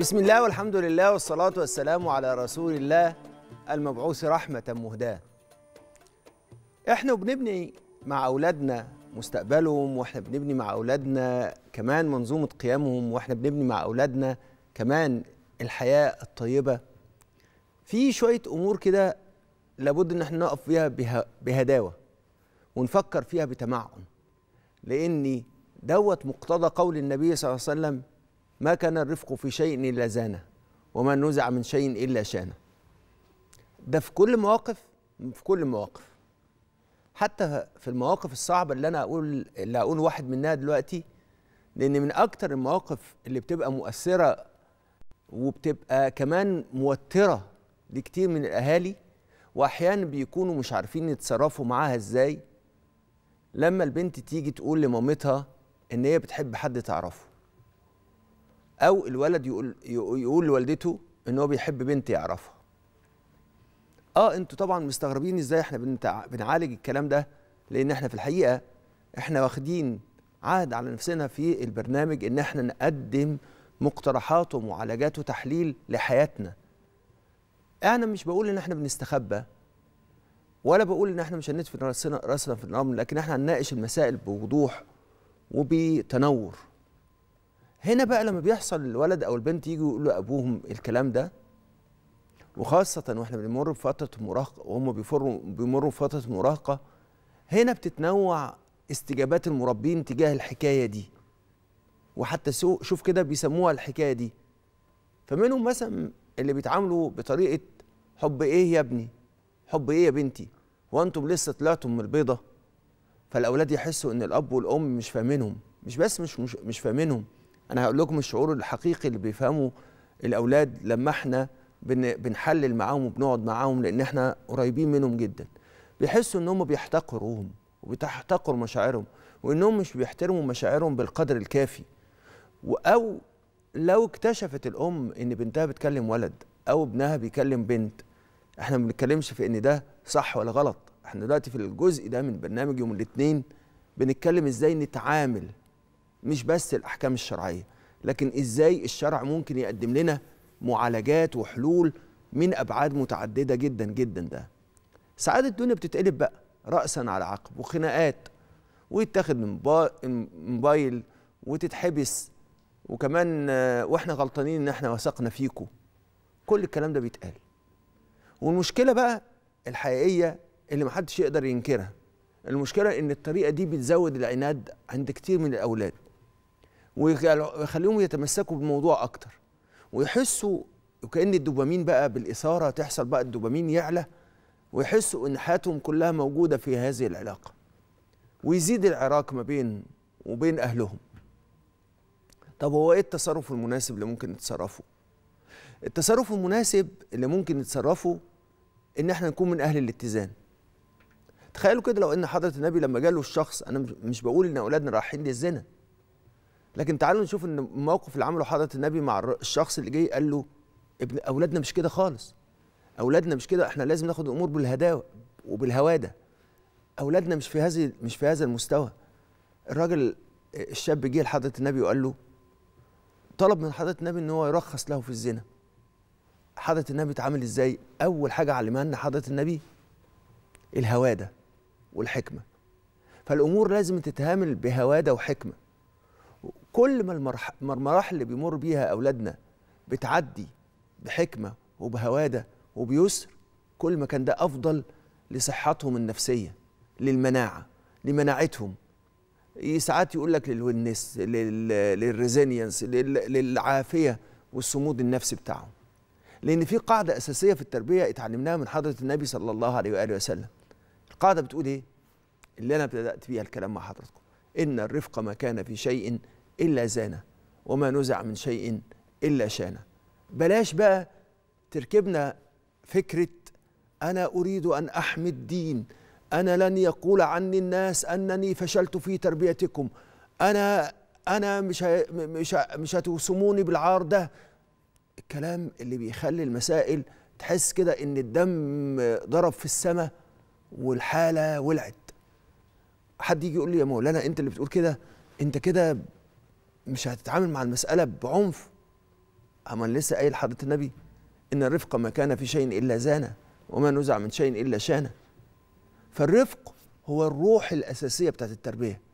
بسم الله والحمد لله والصلاة والسلام على رسول الله المبعوث رحمة مهداة احنا بنبني مع أولادنا مستقبلهم واحنا بنبني مع أولادنا كمان منظومة قيامهم واحنا بنبني مع أولادنا كمان الحياة الطيبة في شوية أمور كده لابد إن احنا نقف فيها بهداوة ونفكر فيها بتمعن لأن دوت مقتضى قول النبي صلى الله عليه وسلم ما كان الرفق في شيء إلا زانه وما نزع من شيء إلا شانه ده في كل مواقف في كل المواقف حتى في المواقف الصعبة اللي أنا أقول اللي هقول واحد منها دلوقتي لأن من أكتر المواقف اللي بتبقى مؤثرة وبتبقى كمان موترة لكتير من الأهالي وأحيانا بيكونوا مش عارفين يتصرفوا معاها إزاي لما البنت تيجي تقول لمامتها إن هي بتحب حد تعرفه او الولد يقول يقول لوالدته ان هو بيحب بنت يعرفها اه انتوا طبعا مستغربين ازاي احنا بنعالج الكلام ده لان احنا في الحقيقه احنا واخدين عهد على نفسنا في البرنامج ان احنا نقدم مقترحات ومعالجات وتحليل لحياتنا انا مش بقول ان احنا بنستخبى ولا بقول ان احنا مش هندفن راسنا في النار لكن احنا هنناقش المسائل بوضوح وبتنور هنا بقى لما بيحصل الولد او البنت يجوا يقولوا لابوهم الكلام ده وخاصه واحنا بنمر بفتره مراهقه وهم بيفروا بيمروا بفتره مراهقه هنا بتتنوع استجابات المربين تجاه الحكايه دي وحتى شوف كده بيسموها الحكايه دي فمنهم مثلا اللي بيتعاملوا بطريقه حب ايه يا ابني حب ايه يا بنتي وانتم لسه طلعتم من البيضه فالاولاد يحسوا ان الاب والام مش فاهمينهم مش بس مش مش, مش فاهمينهم انا هقول لكم الشعور الحقيقي اللي بيفهمه الاولاد لما احنا بنحلل معاهم وبنقعد معاهم لان احنا قريبين منهم جدا بيحسوا ان هم بيحتقروهم وبتحتقر مشاعرهم وانهم مش بيحترموا مشاعرهم بالقدر الكافي او لو اكتشفت الام ان بنتها بتكلم ولد او ابنها بيكلم بنت احنا ما بنتكلمش في ان ده صح ولا غلط احنا دلوقتي في الجزء ده من برنامج يوم الاثنين بنتكلم ازاي نتعامل مش بس الاحكام الشرعيه لكن ازاي الشرع ممكن يقدم لنا معالجات وحلول من ابعاد متعدده جدا جدا ده ساعات الدنيا بتتقلب بقى راسا على عقب وخناقات ويتاخد موبايل وتتحبس وكمان واحنا غلطانين ان احنا وثقنا فيكم كل الكلام ده بيتقال والمشكله بقى الحقيقيه اللي محدش يقدر ينكرها المشكله ان الطريقه دي بتزود العناد عند كتير من الاولاد ويخليهم يتمسكوا بالموضوع اكتر ويحسوا وكان الدوبامين بقى بالاثاره تحصل بقى الدوبامين يعلى ويحسوا ان حياتهم كلها موجوده في هذه العلاقه ويزيد العراك ما بين وبين اهلهم طب هو ايه التصرف المناسب اللي ممكن نتصرفه التصرف المناسب اللي ممكن نتصرفه ان احنا نكون من اهل الاتزان تخيلوا كده لو ان حضره النبي لما جاله الشخص انا مش بقول ان اولادنا رايحين للزنا لكن تعالوا نشوف ان الموقف اللي عمله حضره النبي مع الشخص اللي جاي قال له ابن اولادنا مش كده خالص اولادنا مش كده احنا لازم ناخد الامور بالهداوه وبالهواده اولادنا مش في هذه مش في هذا المستوى الراجل الشاب جه لحضره النبي وقال له طلب من حضره النبي ان هو يرخص له في الزنا حضره النبي اتعامل ازاي اول حاجه علمها لنا حضره النبي الهواده والحكمه فالامور لازم تتهامل بهواده وحكمه كل ما المراحل اللي بيمر بيها اولادنا بتعدي بحكمه وبهواده وبيسر كل ما كان ده افضل لصحتهم النفسيه للمناعه لمناعتهم ساعات يقول لك للونس للريزيلينس للعافيه والصمود النفسي بتاعهم لان في قاعده اساسيه في التربيه اتعلمناها من حضره النبي صلى الله عليه واله وسلم القاعده بتقول ايه اللي انا بدات بيها الكلام مع حضراتكم ان الرفق ما كان في شيء إلا زانة وما نزع من شيء إلا شانا بلاش بقى تركبنا فكرة أنا أريد أن أحمي الدين أنا لن يقول عني الناس أنني فشلت في تربيتكم أنا أنا مش مش مش هتوسموني بالعار ده الكلام اللي بيخلي المسائل تحس كده إن الدم ضرب في السماء والحالة ولعت حد يجي يقول لي يا مولانا أنت اللي بتقول كده أنت كده مش هتتعامل مع المسألة بعنف أما لسه قايل حضرة النبي إن الرفق ما كان في شيء إلا زانه وما نزع من شيء إلا شانه فالرفق هو الروح الأساسية بتاعت التربية